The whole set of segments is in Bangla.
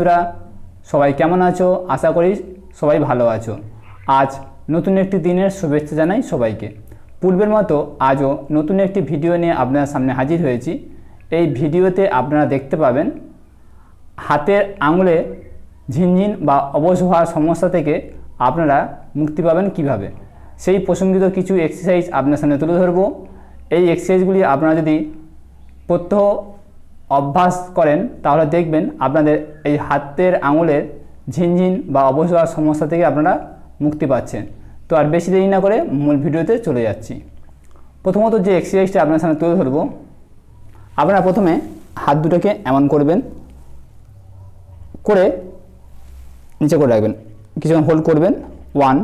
বন্ধুরা সবাই কেমন আছো আশা করি সবাই ভালো আছো আজ নতুন একটি দিনের শুভেচ্ছা জানাই সবাইকে পূর্বের মতো আজও নতুন একটি ভিডিও নিয়ে আপনার সামনে হাজির হয়েছি এই ভিডিওতে আপনারা দেখতে পাবেন হাতের আঙুলে ঝিনঝিন বা অবশ হওয়ার সমস্যা থেকে আপনারা মুক্তি পাবেন কিভাবে সেই প্রসঙ্গিত কিছু এক্সারসাইজ আপনার সামনে তুলে ধরব এই এক্সারসাইজগুলি আপনারা যদি প্রত্যহ অভ্যাস করেন তাহলে দেখবেন আপনাদের এই হাতের আঙুলের ঝিনঝিন বা অবসর সমস্যা থেকে আপনারা মুক্তি পাচ্ছেন তো আর বেশি দেরি না করে মূল ভিডিওতে চলে যাচ্ছি প্রথমত যে এক্সারসাইজটা আপনার সামনে তুলে ধরব আপনারা প্রথমে হাত দুটোকে এমন করবেন করে নিচে করে রাখবেন কিছুক্ষণ হোল্ড করবেন one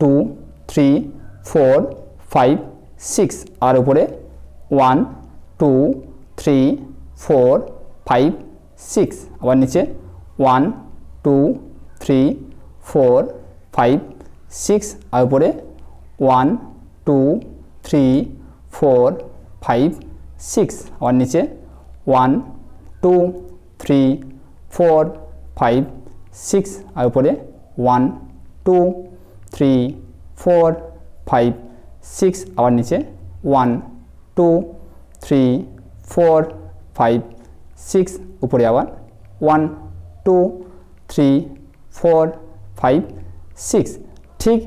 two three four five six আর উপরে one two three four five six আবার নিচে one two three four five six আর উপরে one two three four five six আবার নিচে one two three four five six আর উপরে one two three four five six আবার নিচে one two three four five six উপরে আবার one two three four five six ঠিক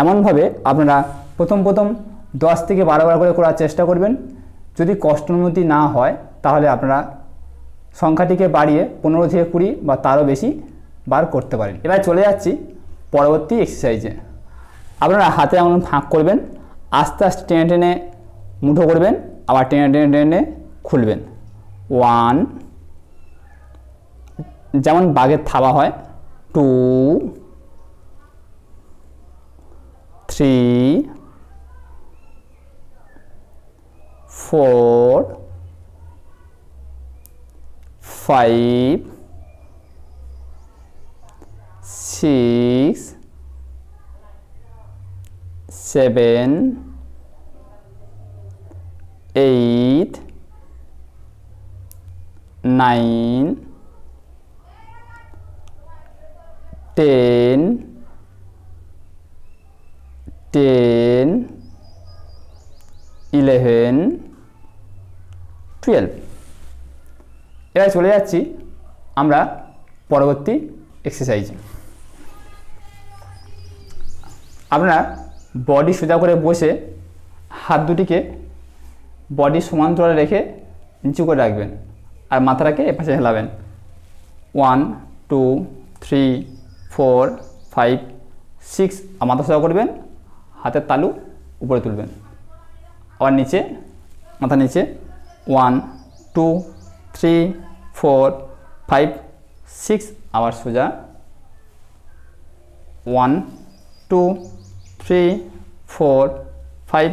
এমনভাবে আপনারা প্রথম প্রথম দশ থেকে বারো বারোবার করে করার চেষ্টা করবেন যদি কষ্টোন্নতি না হয় তাহলে আপনারা সংখ্যাটিকে বাড়িয়ে পনেরো থেকে কুড়ি বা তারও বেশি বার করতে পারেন এবার চলে যাচ্ছি পরবর্তী এক্সারসাইজে আপনারা হাতে এমন ফাঁক করবেন আস্তে আস্তে টেনে টেনে মুঠো করবেন আবার টেনে টেনে টেনে খুলবেন ওয়ান যেমন বাঘের থাবা হয় two three four five six seven eight nine, ten, ten, eleven, twelve এবার চলে যাচ্ছি আমরা পরবর্তী এক্সারসাইজ আপনার বডি সোজা করে বসে হাত দুটিকে বডি সমান্তরালে রেখে নিচু করে রাখবেন আর মাথাটাকে এপাশে হেলাবেন one two three four five six আর মাথা সোজা করবেন হাতের তালু উপরে তুলবেন আবার নিচে মাথা নিচে one two three four five six আবার সোজা one two three four five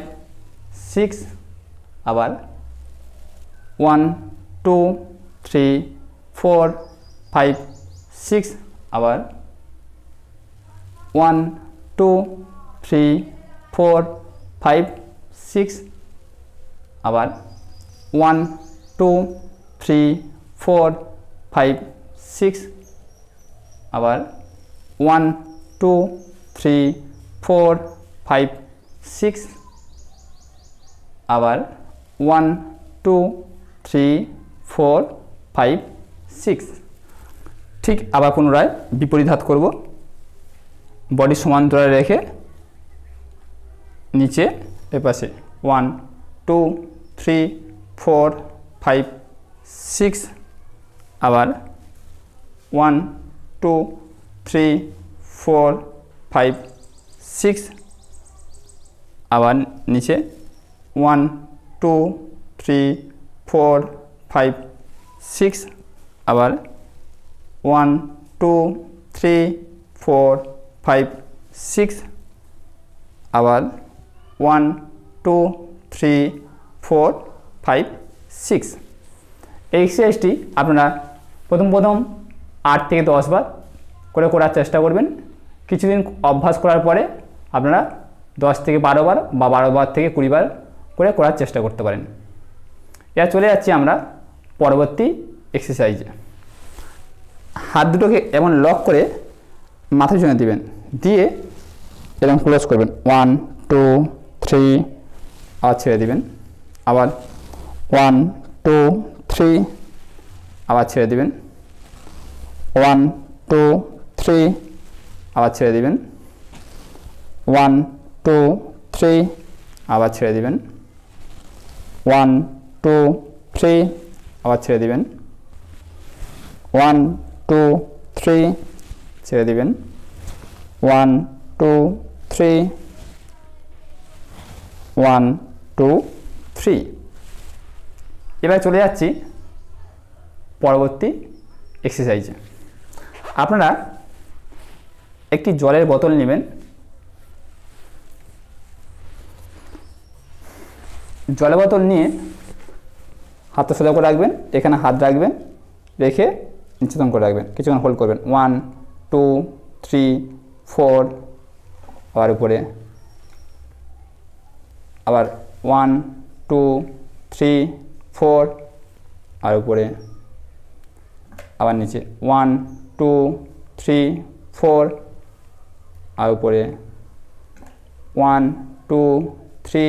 six আবার one two three four five six আবার one two three four five six আবার one two three four five six আবার one two three four five six আবার one two three four five six ঠিক আবার পুনরায় বিপরীত হাত করব বডি সমান্তরায় রেখে নিচে এপাশে one two three four five six আবার one two three four five six আবার নিচে one two three four five six আবার one two three four five six আবার one two three four five six এই এক্সারসাইজটি আপনারা প্রথম প্রথম আট থেকে দশবার করে করার চেষ্টা করবেন কিছুদিন অভ্যাস করার পরে আপনারা দশ থেকে বারো বার বা বারো বার থেকে কুড়ি বার করে করার চেষ্টা করতে পারেন এবার চলে যাচ্ছি আমরা পরবর্তী এক্সারসাইজে হাত দুটোকে এমন লক করে মাথার জন্য দিবেন দিয়ে এরকম ক্লোজ করবেন ওয়ান টু থ্রি আবার ছেড়ে দিবেন আবার ওয়ান টু থ্রি আবার ছেড়ে দিবেন ওয়ান টু থ্রি আবার ছেড়ে দিবেন ওয়ান টু থ্রি আবার ছেড়ে দিবেন ওয়ান টু থ্রি আবার ছেড়ে দিবেন ওয়ান টু থ্রি ছেড়ে দিবেন one two three one two three এবার চলে যাচ্ছি পরবর্তী এক্সারসাইজে আপনারা একটি জলের বোতল নেবেন জলের বোতল নিয়ে হাতটা সোজা করে রাখবেন এখানে হাত রাখবেন রেখে নিচেতন করে রাখবেন কিছুক্ষণ হোল্ড করবেন ওয়ান টু থ্রি ফোর আবার উপরে আবার ওয়ান টু থ্রি ফোর আর উপরে আবার নিচে ওয়ান টু থ্রি ফোর আর উপরে ওয়ান টু থ্রি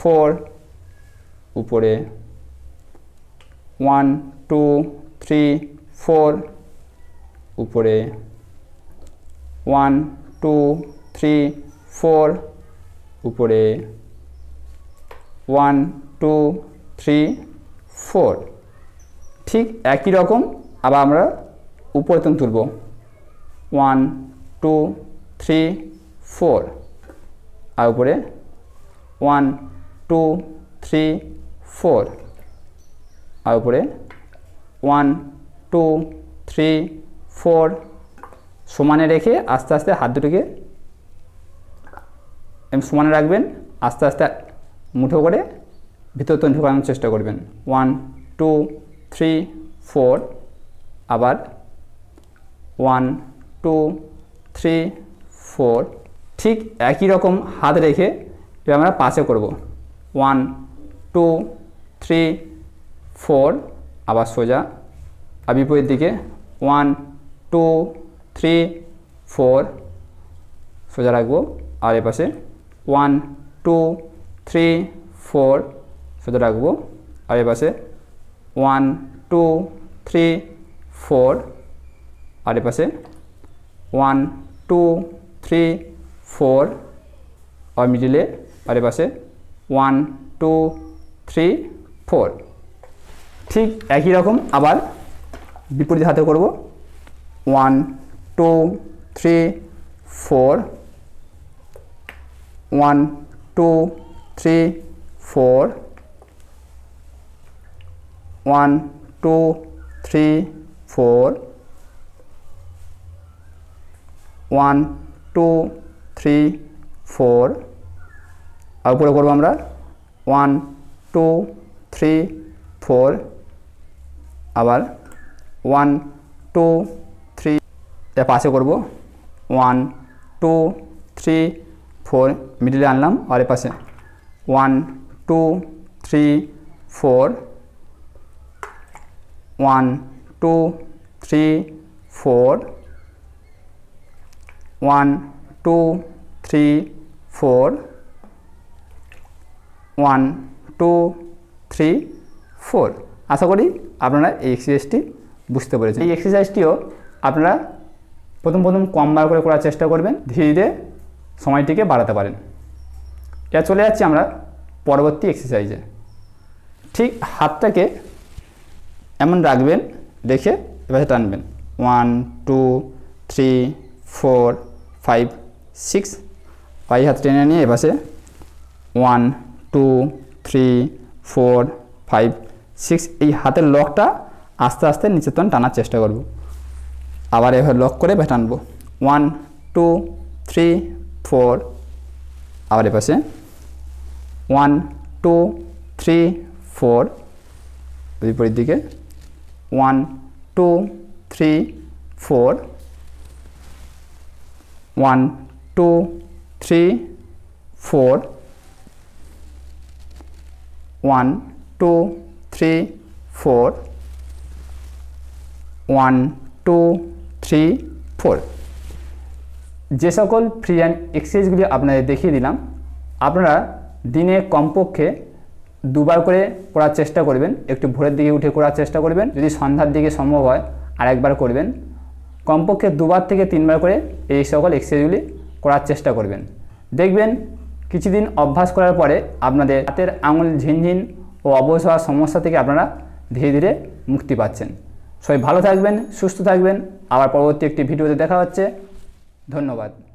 ফোর উপরে ওয়ান টু থ্রি ফোর উপরে ওয়ান টু থ্রি ফোর উপরে ওয়ান টু থ্রি ফোর ঠিক একই রকম আবার আমরা উপরতন তুলব ওয়ান টু থ্রি ফোর আর উপরে ওয়ান টু থ্রি ফোর আর উপরে ওয়ান টু থ্রি ফোর সমানে রেখে আস্তে আস্তে হাত দুটোকে সমানে রাখবেন আস্তে আস্তে মুঠো করে ভিতর তন করানোর চেষ্টা করবেন ওয়ান টু থ্রি ফোর আবার ওয়ান টু থ্রি ফোর ঠিক একই রকম হাত রেখে এবার আমরা পাশে করব ওয়ান টু থ্রি ফোর আবার সোজা আর বিপরীত দিকে ওয়ান টু থ্রি ফোর সোজা রাখবো আর এপাশে ওয়ান টু থ্রি ফোর সোজা রাখবো আর এপাশে ওয়ান টু থ্রি ফোর আর এপাশে ওয়ান টু থ্রি ফোর আর মিডিলে আর এপাশে ওয়ান টু থ্রি ফোর ঠিক একই রকম আবার বিপরীত হাতে করব one two three four one two three four one two three four one two three four আর উপরে করবো আমরা ওয়ান টু থ্রি ফোর আবার ওয়ান টু থ্রি এ পাশে করব ওয়ান টু থ্রি ফোর মিডিলে আনলাম আর পাশে one two three four one two three four one two three four one two three four আশা করি আপনারা এই এক্সারসাইজটি বুঝতে পেরেছেন এই এক্সারসাইজটিও আপনারা প্রথম প্রথম কম বার করে করার চেষ্টা করবেন ধীরে ধীরে সময়টিকে বাড়াতে পারেন এটা চলে যাচ্ছি আমরা পরবর্তী এক্সারসাইজে ঠিক হাতটাকে এমন রাখবেন রেখে এবার টানবেন one two three four five six পাই হাত টেনে নিয়ে এপাশে one two three four five six এই হাতের লকটা আস্তে আস্তে নিচের তন টানার চেষ্টা করব আবার এভাবে লক করে এবার টানবো ওয়ান টু থ্রি ফোর আবার এপাশে ওয়ান টু থ্রি ফোর বিপরীত দিকে one two three four one two three four one two three four one two three four যে সকল ফ্রি অ্যান্ড এক্সারসাইজগুলি আপনাদের দেখিয়ে দিলাম আপনারা দিনে কমপক্ষে দুবার করে করার চেষ্টা করবেন একটু ভোরের দিকে উঠে করার চেষ্টা করবেন যদি সন্ধ্যার দিকে সম্ভব হয় আর একবার করবেন কমপক্ষে দুবার থেকে তিনবার করে এই সকল এক্সারসাইজগুলি করার চেষ্টা করবেন দেখবেন কিছুদিন অভ্যাস করার পরে আপনাদের হাতের আঙুল ঝিনঝিন ও অবশ হওয়ার সমস্যা থেকে আপনারা ধীরে ধীরে মুক্তি পাচ্ছেন সবাই ভালো থাকবেন সুস্থ থাকবেন আবার পরবর্তী একটি ভিডিওতে দেখা হচ্ছে ধন্যবাদ